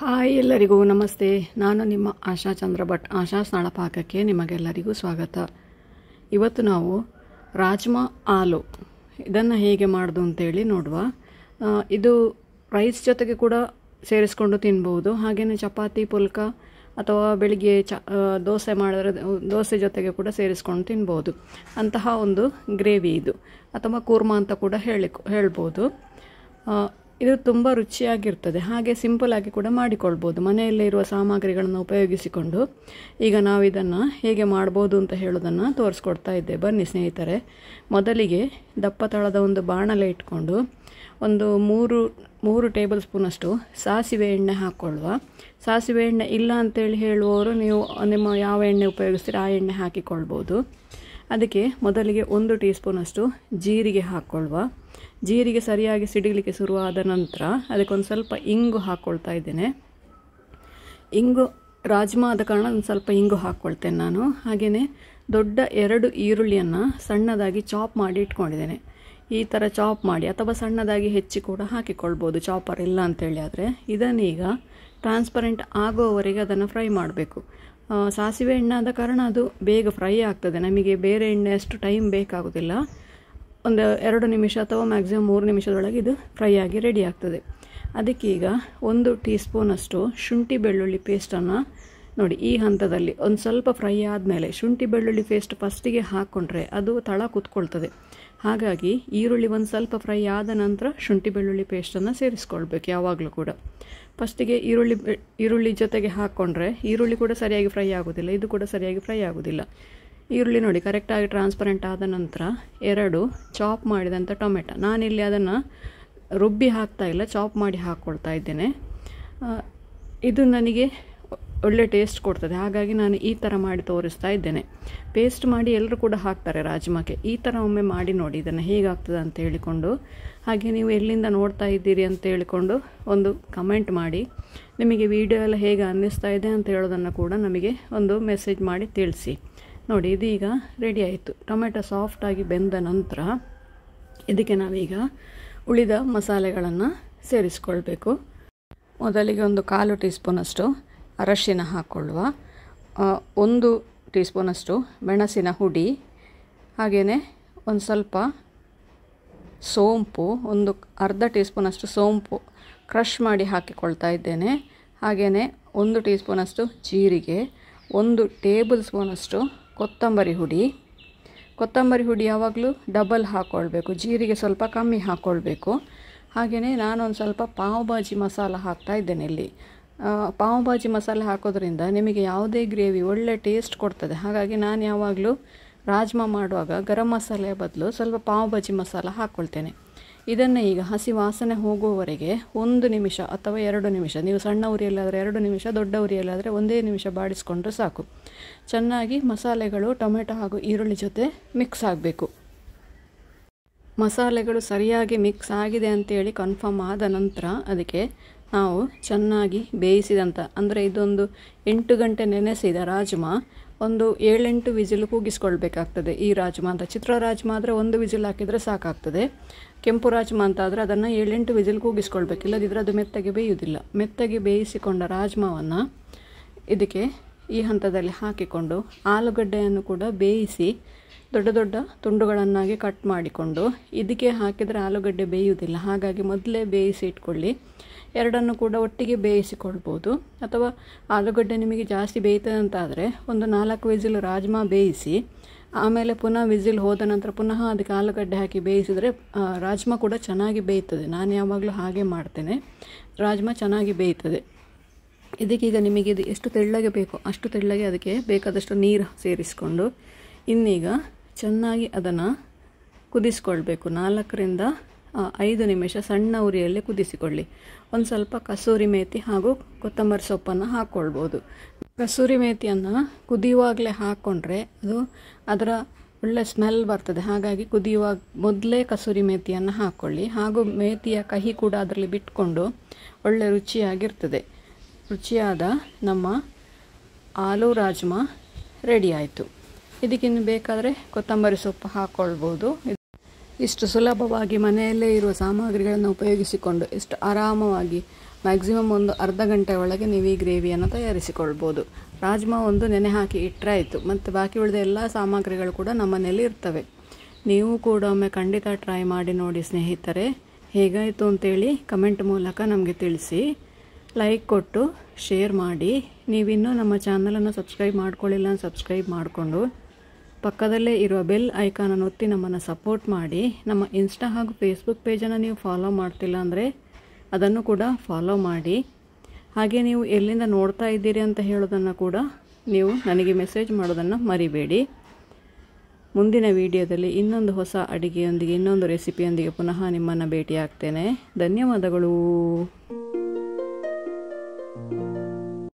hi ಎಲ್ಲರಿಗೂ ನಮಸ್ತೆ ನಾನು ನಿಮ್ಮ ಆಶಾ ಚಂದ್ರ ಭಟ್ ಆಶಾ ಸ್ನಾಳ ಪಾಕಕ್ಕೆ ನಿಮಗೆಲ್ಲರಿಗೂ ಸ್ವಾಗತ ಇವತ್ತು ನಾವು ರಾಜ್ಮಾ ಆಲು ಇದನ್ನು ಹೇಗೆ ಮಾಡೋದು ಅಂತೇಳಿ ನೋಡುವ ಇದು ರೈಸ್ ಜೊತೆಗೆ ಕೂಡ ಸೇರಿಸ್ಕೊಂಡು ತಿನ್ಬೋದು ಹಾಗೆಯೇ ಚಪಾತಿ ಪುಲ್ಕ ಅಥವಾ ಬೆಳಿಗ್ಗೆ ಚ ದೋಸೆ ಮಾಡಿದ್ರೆ ದೋಸೆ ಜೊತೆಗೆ ಕೂಡ ಸೇರಿಸ್ಕೊಂಡು ತಿನ್ಬೋದು ಅಂತಹ ಒಂದು ಗ್ರೇವಿ ಇದು ಅಥವಾ ಕೂರ್ಮಾ ಅಂತ ಕೂಡ ಹೇಳಿ ಹೇಳ್ಬೋದು ಇದು ತುಂಬ ರುಚಿಯಾಗಿರ್ತದೆ ಹಾಗೆ ಸಿಂಪಲ್ ಆಗಿ ಕೂಡ ಮಾಡಿಕೊಳ್ಬೋದು ಮನೆಯಲ್ಲೇ ಇರುವ ಸಾಮಗ್ರಿಗಳನ್ನು ಉಪಯೋಗಿಸಿಕೊಂಡು ಈಗ ನಾವು ಇದನ್ನು ಹೇಗೆ ಮಾಡ್ಬೋದು ಅಂತ ಹೇಳೋದನ್ನು ತೋರಿಸ್ಕೊಡ್ತಾ ಇದ್ದೆ ಬನ್ನಿ ಸ್ನೇಹಿತರೆ ಮೊದಲಿಗೆ ದಪ್ಪ ತಳದ ಒಂದು ಬಾಣಲೆ ಇಟ್ಕೊಂಡು ಒಂದು ಮೂರು ಮೂರು ಟೇಬಲ್ ಸ್ಪೂನಷ್ಟು ಸಾಸಿವೆ ಎಣ್ಣೆ ಹಾಕ್ಕೊಳ್ಳುವ ಸಾಸಿವೆ ಎಣ್ಣೆ ಇಲ್ಲ ಅಂತೇಳಿ ಹೇಳುವವರು ನೀವು ನಿಮ್ಮ ಯಾವ ಎಣ್ಣೆ ಉಪಯೋಗಿಸ್ತೀರಿ ಆ ಎಣ್ಣೆ ಹಾಕಿಕೊಳ್ಬೋದು ಅದಕ್ಕೆ ಮೊದಲಿಗೆ ಒಂದು ಟೀ ಸ್ಪೂನಷ್ಟು ಜೀರಿಗೆ ಹಾಕ್ಕೊಳ್ಳುವ ಜೀರಿಗೆ ಸರಿಯಾಗಿ ಸಿಡಿಲಿಕ್ಕೆ ಶುರುವಾದ ನಂತರ ಅದಕ್ಕೊಂದು ಸ್ವಲ್ಪ ಇಂಗು ಹಾಕ್ಕೊಳ್ತಾ ಇದ್ದೇನೆ ಇಂಗು ರಾಜ್ಮಾ ಆದ ಕಾರಣ ಒಂದು ಸ್ವಲ್ಪ ಇಂಗು ಹಾಕ್ಕೊಳ್ತೇನೆ ನಾನು ಹಾಗೆಯೇ ದೊಡ್ಡ ಎರಡು ಈರುಳ್ಳಿಯನ್ನು ಸಣ್ಣದಾಗಿ ಚಾಪ್ ಮಾಡಿ ಇಟ್ಕೊಂಡಿದ್ದೇನೆ ಈ ಥರ ಚಾಪ್ ಮಾಡಿ ಅಥವಾ ಸಣ್ಣದಾಗಿ ಹೆಚ್ಚಿ ಕೂಡ ಹಾಕಿಕೊಳ್ಬೋದು ಚಾಪರ್ ಇಲ್ಲ ಅಂತೇಳಿ ಆದರೆ ಇದನ್ನೀಗ ಟ್ರಾನ್ಸ್ಪರೆಂಟ್ ಆಗೋವರೆಗೆ ಅದನ್ನು ಫ್ರೈ ಮಾಡಬೇಕು ಸಾಸಿವೆ ಎಣ್ಣೆ ಕಾರಣ ಅದು ಬೇಗ ಫ್ರೈ ಆಗ್ತದೆ ನಮಗೆ ಬೇರೆ ಎಣ್ಣೆ ಅಷ್ಟು ಟೈಮ್ ಬೇಕಾಗೋದಿಲ್ಲ ಒಂದು ಎರಡು ನಿಮಿಷ ಅಥವಾ ಮ್ಯಾಕ್ಸಿಮಮ್ ಮೂರು ನಿಮಿಷದೊಳಗೆ ಇದು ಫ್ರೈ ಆಗಿ ರೆಡಿ ಆಗ್ತದೆ ಅದಕ್ಕೀಗ ಒಂದು ಟೀ ಸ್ಪೂನಷ್ಟು ಶುಂಠಿ ಬೆಳ್ಳುಳ್ಳಿ ಪೇಸ್ಟನ್ನು ನೋಡಿ ಈ ಹಂತದಲ್ಲಿ ಒಂದು ಸ್ವಲ್ಪ ಫ್ರೈ ಆದಮೇಲೆ ಶುಂಠಿ ಬೆಳ್ಳುಳ್ಳಿ ಪೇಸ್ಟ್ ಫಸ್ಟಿಗೆ ಹಾಕ್ಕೊಂಡ್ರೆ ಅದು ತಳ ಕುತ್ಕೊಳ್ತದೆ ಹಾಗಾಗಿ ಈರುಳ್ಳಿ ಒಂದು ಸ್ವಲ್ಪ ಫ್ರೈ ಆದ ನಂತರ ಶುಂಠಿ ಬೆಳ್ಳುಳ್ಳಿ ಪೇಸ್ಟನ್ನು ಸೇರಿಸ್ಕೊಳ್ಬೇಕು ಯಾವಾಗಲೂ ಕೂಡ ಫಸ್ಟಿಗೆ ಈರುಳ್ಳಿ ಈರುಳ್ಳಿ ಜೊತೆಗೆ ಹಾಕ್ಕೊಂಡ್ರೆ ಈರುಳ್ಳಿ ಕೂಡ ಸರಿಯಾಗಿ ಫ್ರೈ ಆಗೋದಿಲ್ಲ ಇದು ಕೂಡ ಸರಿಯಾಗಿ ಫ್ರೈ ಆಗೋದಿಲ್ಲ ಈರುಳ್ಳಿ ನೋಡಿ ಕರೆಕ್ಟಾಗಿ ಟ್ರಾನ್ಸ್ಪರೆಂಟ್ ಆದ ನಂತರ ಎರಡು ಚಾಪ್ ಮಾಡಿದಂಥ ಟೊಮೆಟೊ ನಾನಿಲ್ಲಿ ಅದನ್ನು ರುಬ್ಬಿ ಹಾಕ್ತಾ ಇಲ್ಲ ಚಾಪ್ ಮಾಡಿ ಹಾಕ್ಕೊಳ್ತಾ ಇದ್ದೇನೆ ಇದು ನನಗೆ ಒಳ್ಳೆ ಟೇಸ್ಟ್ ಕೊಡ್ತದೆ ಹಾಗಾಗಿ ನಾನು ಈ ಥರ ಮಾಡಿ ತೋರಿಸ್ತಾ ಇದ್ದೇನೆ ಪೇಸ್ಟ್ ಮಾಡಿ ಎಲ್ಲರೂ ಕೂಡ ಹಾಕ್ತಾರೆ ರಾಜ್ಮಾಕ್ಕೆ ಈ ಥರ ಒಮ್ಮೆ ಮಾಡಿ ನೋಡಿ ಇದನ್ನು ಹೇಗಾಗ್ತದೆ ಅಂತ ಹೇಳಿಕೊಂಡು ಹಾಗೆ ನೀವು ಎಲ್ಲಿಂದ ನೋಡ್ತಾ ಇದ್ದೀರಿ ಅಂತ ಹೇಳಿಕೊಂಡು ಒಂದು ಕಮೆಂಟ್ ಮಾಡಿ ನಿಮಗೆ ವಿಡಿಯೋ ಎಲ್ಲ ಹೇಗೆ ಅನ್ನಿಸ್ತಾ ಇದೆ ಅಂತ ಹೇಳೋದನ್ನು ಕೂಡ ನಮಗೆ ಒಂದು ಮೆಸೇಜ್ ಮಾಡಿ ತಿಳಿಸಿ ನೋಡಿ ಇದೀಗ ರೆಡಿ ಆಯಿತು ಟೊಮೆಟೊ ಸಾಫ್ಟಾಗಿ ಬೆಂದ ನಂತರ ಇದಕ್ಕೆ ನಾವೀಗ ಉಳಿದ ಮಸಾಲೆಗಳನ್ನು ಸೇರಿಸ್ಕೊಳ್ಬೇಕು ಮೊದಲಿಗೆ ಒಂದು ಕಾಲು ಟೀ ಸ್ಪೂನಷ್ಟು ಅರಶಿನ ಹಾಕ್ಕೊಳ್ಳುವ ಒಂದು ಟೀ ಸ್ಪೂನಷ್ಟು ಮೆಣಸಿನ ಹುಡಿ ಹಾಗೆಯೇ ಒಂದು ಸ್ವಲ್ಪ ಸೋಂಪು ಒಂದು ಅರ್ಧ ಟೀ ಸ್ಪೂನಷ್ಟು ಸೋಂಪು ಕ್ರಷ್ ಮಾಡಿ ಹಾಕಿಕೊಳ್ತಾ ಇದ್ದೇನೆ ಹಾಗೆಯೇ ಒಂದು ಟೀ ಸ್ಪೂನಷ್ಟು ಜೀರಿಗೆ ಒಂದು ಟೇಬಲ್ ಸ್ಪೂನಷ್ಟು ಕೊತ್ತಂಬರಿ ಹುಡಿ ಕೊತ್ತಂಬರಿ ಹುಡಿ ಯಾವಾಗಲೂ ಡಬಲ್ ಹಾಕ್ಕೊಳ್ಬೇಕು ಜೀರಿಗೆ ಸ್ವಲ್ಪ ಕಮ್ಮಿ ಹಾಕ್ಕೊಳ್ಬೇಕು ಹಾಗೆಯೇ ನಾನೊಂದು ಸ್ವಲ್ಪ ಪಾವ್ ಭಾಜಿ ಮಸಾಲ ಹಾಕ್ತಾ ಇದ್ದೇನೆ ಇಲ್ಲಿ ಪಾವ್ ಭಾಜಿ ಮಸಾಲೆ ಹಾಕೋದ್ರಿಂದ ನಿಮಗೆ ಯಾವುದೇ ಗ್ರೇವಿ ಒಳ್ಳೆ ಟೇಸ್ಟ್ ಕೊಡ್ತದೆ ಹಾಗಾಗಿ ನಾನು ಯಾವಾಗಲೂ ರಾಜ್ಮಾ ಮಾಡುವಾಗ ಗರಂ ಮಸಾಲೆಯ ಬದಲು ಸ್ವಲ್ಪ ಪಾವ್ ಭಾಜಿ ಮಸಾಲ ಹಾಕ್ಕೊಳ್ತೇನೆ ಇದನ್ನು ಈಗ ಹಸಿ ವಾಸನೆ ಹೋಗುವವರೆಗೆ ಒಂದು ನಿಮಿಷ ಅಥವಾ ಎರಡು ನಿಮಿಷ ನೀವು ಸಣ್ಣ ಉರಿಯಲ್ಲಾದರೆ ಎರಡು ನಿಮಿಷ ದೊಡ್ಡ ಉರಿಯಲ್ಲಾದರೆ ಒಂದೇ ನಿಮಿಷ ಬಾಡಿಸ್ಕೊಂಡ್ರೆ ಸಾಕು ಚೆನ್ನಾಗಿ ಮಸಾಲೆಗಳು ಟೊಮೆಟೊ ಹಾಗೂ ಈರುಳ್ಳಿ ಜೊತೆ ಮಿಕ್ಸ್ ಆಗಬೇಕು ಮಸಾಲೆಗಳು ಸರಿಯಾಗಿ ಮಿಕ್ಸ್ ಆಗಿದೆ ಅಂತೇಳಿ ಕನ್ಫರ್ಮ್ ಆದ ನಂತರ ಅದಕ್ಕೆ ನಾವು ಚೆನ್ನಾಗಿ ಬೇಯಿಸಿದಂಥ ಅಂದರೆ ಇದೊಂದು ಎಂಟು ಗಂಟೆ ನೆನೆಸಿದ ರಾಜ್ಮಾ ಒಂದು ಏಳೆಂಟು ವಿಜಿಲ್ ಕೂಗಿಸ್ಕೊಳ್ಬೇಕಾಗ್ತದೆ ಈ ರಾಜ್ಮಾ ಅಂತ ಚಿತ್ರ ರಾಜ್ಮಾ ಆದರೆ ಒಂದು ವಿಜಿಲ್ ಹಾಕಿದರೆ ಸಾಕಾಗ್ತದೆ ಕೆಂಪು ರಾಜ್ಮಾ ಅಂತ ಆದರೆ ಅದನ್ನು ಏಳೆಂಟು ವಿಜಿಲ್ ಕೂಗಿಸ್ಕೊಳ್ಬೇಕು ಇಲ್ಲದಿದ್ದರೆ ಅದು ಮೆತ್ತಗೆ ಬೇಯುವುದಿಲ್ಲ ಮೆತ್ತಗೆ ಬೇಯಿಸಿಕೊಂಡ ರಾಜ್ಮಾವನ್ನು ಇದಕ್ಕೆ ಈ ಹಂತದಲ್ಲಿ ಹಾಕಿಕೊಂಡು ಆಲೂಗಡ್ಡೆಯನ್ನು ಕೂಡ ಬೇಯಿಸಿ ದೊಡ್ಡ ದೊಡ್ಡ ತುಂಡುಗಳನ್ನಾಗಿ ಕಟ್ ಮಾಡಿಕೊಂಡು ಇದಕ್ಕೆ ಹಾಕಿದರೆ ಆಲೂಗಡ್ಡೆ ಬೇಯುವುದಿಲ್ಲ ಹಾಗಾಗಿ ಮೊದಲೇ ಬೇಯಿಸಿ ಇಟ್ಕೊಳ್ಳಿ ಎರಡನ್ನು ಕೂಡ ಒಟ್ಟಿಗೆ ಬೇಯಿಸಿಕೊಳ್ಬೋದು ಅಥವಾ ಆಲೂಗಡ್ಡೆ ನಿಮಗೆ ಜಾಸ್ತಿ ಬೇಯ್ತದೆ ಅಂತಾದರೆ ಒಂದು ನಾಲ್ಕು ವಿಸಿಲ್ ರಾಜ್ಮಾ ಬೇಯಿಸಿ ಆಮೇಲೆ ಪುನಃ ವಿಸಿಲ್ ಹೋದ ನಂತರ ಪುನಃ ಅದಕ್ಕೆ ಆಲೂಗಡ್ಡೆ ಹಾಕಿ ಬೇಯಿಸಿದರೆ ರಾಜ್ಮಾ ಕೂಡ ಚೆನ್ನಾಗಿ ಬೇಯ್ತದೆ ನಾನು ಯಾವಾಗಲೂ ಹಾಗೆ ಮಾಡ್ತೇನೆ ರಾಜ್ಮಾ ಚೆನ್ನಾಗಿ ಬೇಯ್ತದೆ ಇದಕ್ಕೀಗ ನಿಮಗೆ ಇದು ಎಷ್ಟು ತೆಳ್ಳಗೆ ಬೇಕೋ ಅಷ್ಟು ತೆಳ್ಳಗೆ ಅದಕ್ಕೆ ಬೇಕಾದಷ್ಟು ನೀರು ಸೇರಿಸ್ಕೊಂಡು ಇನ್ನೀಗ ಚೆನ್ನಾಗಿ ಅದನ್ನು ಕುದಿಸ್ಕೊಳ್ಬೇಕು ನಾಲ್ಕರಿಂದ ಐದು ನಿಮಿಷ ಸಣ್ಣ ಉರಿಯಲ್ಲೇ ಕುದಿಸಿಕೊಳ್ಳಿ ಒಂದು ಸ್ವಲ್ಪ ಕಸೂರಿ ಮೇತಿ ಹಾಗೂ ಕೊತ್ತಂಬರಿ ಸೊಪ್ಪನ್ನು ಹಾಕ್ಕೊಳ್ಬೋದು ಕಸೂರಿ ಮೇತಿಯನ್ನು ಕುದಿಯುವಾಗಲೇ ಹಾಕ್ಕೊಂಡ್ರೆ ಅದು ಅದರ ಒಳ್ಳೆ ಸ್ಮೆಲ್ ಬರ್ತದೆ ಹಾಗಾಗಿ ಕುದಿಯುವಾಗ ಮೊದಲೇ ಕಸೂರಿ ಮೇತಿಯನ್ನು ಹಾಕ್ಕೊಳ್ಳಿ ಹಾಗೂ ಮೇತಿಯ ಕಹಿ ಕೂಡ ಅದರಲ್ಲಿ ಬಿಟ್ಕೊಂಡು ಒಳ್ಳೆ ರುಚಿಯಾಗಿರ್ತದೆ ರುಚಿಯಾದ ನಮ್ಮ ಆಲೂ ರಾಜ್ಮಾ ರೆಡಿ ಆಯಿತು ಇದಕ್ಕಿನ್ನು ಬೇಕಾದರೆ ಕೊತ್ತಂಬರಿ ಸೊಪ್ಪು ಹಾಕ್ಕೊಳ್ಬೋದು ಇಷ್ಟು ಸುಲಭವಾಗಿ ಮನೆಯಲ್ಲೇ ಇರುವ ಸಾಮಗ್ರಿಗಳನ್ನು ಉಪಯೋಗಿಸಿಕೊಂಡು ಇಷ್ಟು ಆರಾಮವಾಗಿ ಮ್ಯಾಕ್ಸಿಮಮ್ ಒಂದು ಅರ್ಧ ಗಂಟೆ ಒಳಗೆ ನೀವು ಈ ಗ್ರೇವಿಯನ್ನು ತಯಾರಿಸಿಕೊಳ್ಬೋದು ರಾಜ್ಮಾ ಒಂದು ನೆನೆ ಹಾಕಿ ಇಟ್ಟರಾಯಿತು ಮತ್ತು ಬಾಕಿ ಉಳಿದ ಎಲ್ಲ ಸಾಮಗ್ರಿಗಳು ಕೂಡ ನಮ್ಮನೆಯಲ್ಲಿ ಇರ್ತವೆ ನೀವು ಕೂಡ ಒಮ್ಮೆ ಖಂಡಿತ ಟ್ರೈ ಮಾಡಿ ನೋಡಿ ಸ್ನೇಹಿತರೆ ಹೇಗಾಯಿತು ಅಂತೇಳಿ ಕಮೆಂಟ್ ಮೂಲಕ ನಮಗೆ ತಿಳಿಸಿ ಲೈಕ್ ಕೊಟ್ಟು ಶೇರ್ ಮಾಡಿ ನೀವಿನ್ನೂ ನಮ್ಮ ಚಾನಲನ್ನು ಸಬ್ಸ್ಕ್ರೈಬ್ ಮಾಡ್ಕೊಳ್ಳಿಲ್ಲ ಸಬ್ಸ್ಕ್ರೈಬ್ ಮಾಡಿಕೊಂಡು ಪಕ್ಕದಲ್ಲೇ ಇರುವ ಬೆಲ್ ಐಕಾನನ್ನು ಒತ್ತಿ ನಮ್ಮನ್ನು ಸಪೋರ್ಟ್ ಮಾಡಿ ನಮ್ಮ ಇನ್ಸ್ಟಾ ಹಾಗೂ ಫೇಸ್ಬುಕ್ ಪೇಜನ್ನು ನೀವು ಫಾಲೋ ಮಾಡ್ತಿಲ್ಲ ಅಂದರೆ ಅದನ್ನು ಕೂಡ ಫಾಲೋ ಮಾಡಿ ಹಾಗೆ ನೀವು ಎಲ್ಲಿಂದ ನೋಡ್ತಾ ಇದ್ದೀರಿ ಅಂತ ಹೇಳೋದನ್ನು ಕೂಡ ನೀವು ನನಗೆ ಮೆಸೇಜ್ ಮಾಡೋದನ್ನು ಮರಿಬೇಡಿ ಮುಂದಿನ ವಿಡಿಯೋದಲ್ಲಿ ಇನ್ನೊಂದು ಹೊಸ ಅಡುಗೆಯೊಂದಿಗೆ ಇನ್ನೊಂದು ರೆಸಿಪಿಯೊಂದಿಗೆ ಪುನಃ ನಿಮ್ಮನ್ನು ಭೇಟಿಯಾಗ್ತೇನೆ ಧನ್ಯವಾದಗಳು